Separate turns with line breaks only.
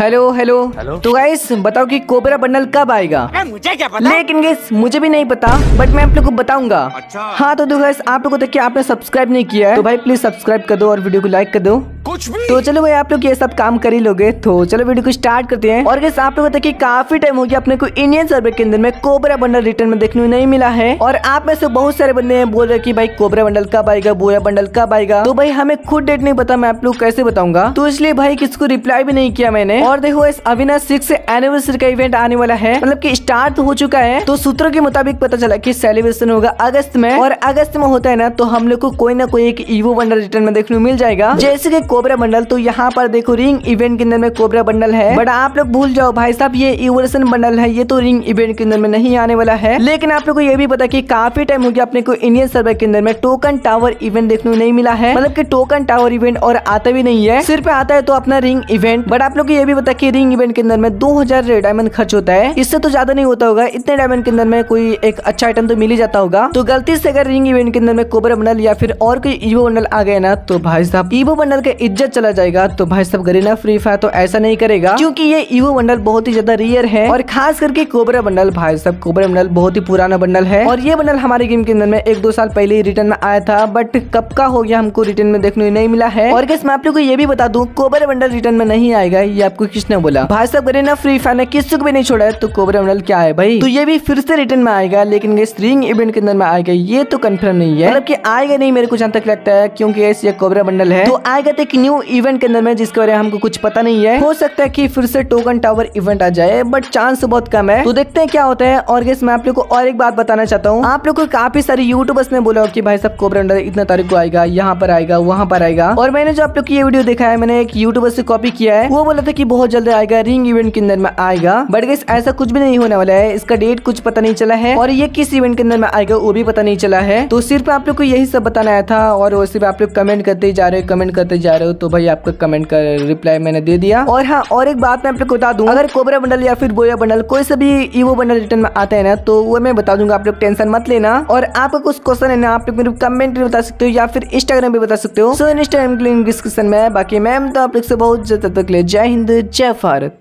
Hello hello तो guys बताओ कि कोबरा बंडल कब आएगा ए, मुझे क्या पता लेकिन गाइस मुझे भी नहीं पता बट मैं आप लोग को बताऊंगा अच्छा। हाँ तो दो गाइस आप लोगों को देखिए आपने सब्सक्राइब नहीं किया है तो भाई प्लीज सब्सक्राइब कर दो और वीडियो को लाइक कर दो कुछ भी तो चलो भाई आप लोग ये सब काम कर ही लोगे तो चलो वीडियो को स्टार्ट करते हैं और कैसे आप लोग देखिए तो काफी टाइम हो गया अपने को इंडियन सर्वे के अंदर में कोबरा बंडल रिटर्न में देखने नहीं मिला है और आप में से बहुत सारे बंदे हैं बोल रहे की भाई कोबरा बंडल कब आएगा बोरा बंडल कब आएगा तो भाई हमें खुद डेट नहीं पता मैं आप लोग कैसे बताऊंगा तो इसलिए भाई किसको रिप्लाई भी नहीं किया मैंने और देखो इस अविनाश सिक्स एनिवर्सरी का इवेंट आने वाला है मतलब की स्टार्ट तो हो चुका है तो सूत्रों के मुताबिक पता चला की सेलिब्रेशन होगा अगस्त में और अगस्त में होता है ना तो हम लोग को कोई ना कोई एक ईवो बंडल रिटर्न में देखने मिल जाएगा जैसे की कोबरा कोबरा बंडल तो यहाँ पर देखो रिंग इवेंट के अंदर में कोबरा बंडल है बट आप लोग भूल जाओ भाई साहब ये इवोल्यूशन बंडल है ये तो रिंग इवेंट के अंदर में नहीं आने वाला है लेकिन आप लोग को ये भी पता की काफी टाइम हो गया अपने को इंडियन सर्वर के अंदर में टोकन टावर इवेंट देखने को नहीं मिला है मतलब की टोकन टावर इवेंट और आता भी नहीं है सिर्फ आता है तो अपना रिंग इवेंट बट आप लोग को ये भी पता की रिंग इवेंट के अंदर में दो हजार डायमंड खर्च होता है इससे तो ज्यादा नहीं होता होगा इतने डायमंड के अंदर में कोई एक अच्छा आइटम तो मिल ही जाता होगा तो गलती से अगर रिंग इवेंट के अंदर में कोबरा बंडल या फिर और कोई ईवो बंडल आ गए ना तो भाई साहब ईवो बंडल के इज्जत चला जाएगा तो भाई सब गरीना फ्री फायर तो ऐसा नहीं करेगा क्योंकि ये ईवो बंडल बहुत ही ज्यादा रियर है और खास करके कोबरा बंडल भाई सब कोबरा बंडल बहुत ही पुराना बंडल है और ये बंडल हमारे गेम के अंदर में एक दो साल पहले ही रिटर्न में आया था बट कब का हो गया हमको रिटर्न में देखने नहीं मिला है और कैसे मैं आप लोग को ये भी बता दू कोबरा बंडल रिटर्न में नहीं आएगा ये आपको किसने बोला भाई साहब गरीना फ्री फायर ने किसी को भी नहीं छोड़ा है तो कोबरा बंडल क्या है भाई तो ये भी फिर से रिटर्न में आएगा लेकिन ये स्ट्रिंग इवेंट के अंदर में आएगा ये तो कन्फर्म नहीं है मतलब की आएगा नहीं मेरे को जहां तक लगता है क्योंकि कोबरा बंडल है तो आएगा तो न्यू इवेंट के अंदर में जिसके बारे में हमको कुछ पता नहीं है हो सकता है कि फिर से टोकन टावर इवेंट आ जाए बट चांस बहुत कम है तो देखते हैं क्या होता है और गैस मैं आप लोग को और एक बात बताना चाहता हूँ आप लोग को काफी सारे यूट्यूबर्स ने बोला की भाई सब अंडर इतना तारीख को आएगा यहाँ पर आएगा वहाँ पर आएगा और मैंने जो आप लोग की ये वीडियो देखा है मैंने एक यूट्यूबर से कॉपी किया है वो बोला था की बहुत जल्द आएगा रिंग इवेंट के अंदर में आएगा बट गैस ऐसा कुछ भी नहीं होने वाला है इसका डेट कुछ पता नहीं चला है और ये किस इवेंट के अंदर में आएगा वो भी पता नहीं चला है तो सिर्फ आप लोग को यही सब बताना आया था और वैसे सिर्फ आप लोग कमेंट करते जा रहे हो कमेंट करते जा रहे हो हो तो भाई आपका कमेंट का रिप्लाई मैंने दे दिया और हाँ और एक बात मैं आप लोग को बता दूँ अगर कोबरा बंडल या फिर बोया बंडल कोई सभी भी ईवो बंडल रिटर्न में आता है ना तो वो मैं बता दूंगा आप लोग टेंशन मत लेना और आपका कुछ क्वेश्चन है ना आप लोग मेरे कमेंट में बता सकते हो या फिर इंस्टाग्राम भी बता सकते हो सो इंस्टाग्राम के लिंक डिस्क्रिप्शन में बाकी मैम तो आप लोग से बहुत जल्द तक ले जय हिंद जय भारत